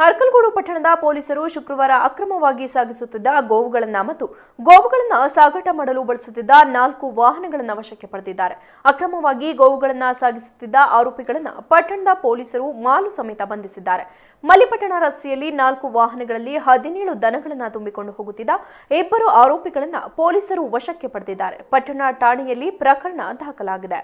ಹರ್ಕಲ್ಗೋಡು ಪಟ್ಟಣದ ಪೊಲೀಸರು ಶುಕ್ರವಾರ ಅಕ್ರಮವಾಗಿ ಸಾಗಿಸುತ್ತಿದ್ದ ಗೋವುಗಳನ್ನು ಮತ್ತು ಗೋವುಗಳನ್ನು ಸಾಗಾಟ ಮಾಡಲು ಬಳಸುತ್ತಿದ್ದ ನಾಲ್ಕು ವಾಹನಗಳನ್ನು ವಶಕ್ಕೆ ಪಡೆದಿದ್ದಾರೆ ಅಕ್ರಮವಾಗಿ ಗೋವುಗಳನ್ನು ಸಾಗಿಸುತ್ತಿದ್ದ ಆರೋಪಿಗಳನ್ನು ಪಟ್ಟಣದ ಪೊಲೀಸರು ಮಾಲು ಸಮೇತ ಬಂಧಿಸಿದ್ದಾರೆ ಮಲ್ಲಿಪಟ್ಟಣ ರಸ್ತೆಯಲ್ಲಿ ನಾಲ್ಕು ವಾಹನಗಳಲ್ಲಿ ಹದಿನೇಳು ದನಗಳನ್ನು ತುಂಬಿಕೊಂಡು ಹೋಗುತ್ತಿದ್ದ ಇಬ್ಬರು ಆರೋಪಿಗಳನ್ನು ಪೊಲೀಸರು ವಶಕ್ಕೆ ಪಡೆದಿದ್ದಾರೆ ಪಟ್ಟಣ ಠಾಣೆಯಲ್ಲಿ ಪ್ರಕರಣ ದಾಖಲಾಗಿದೆ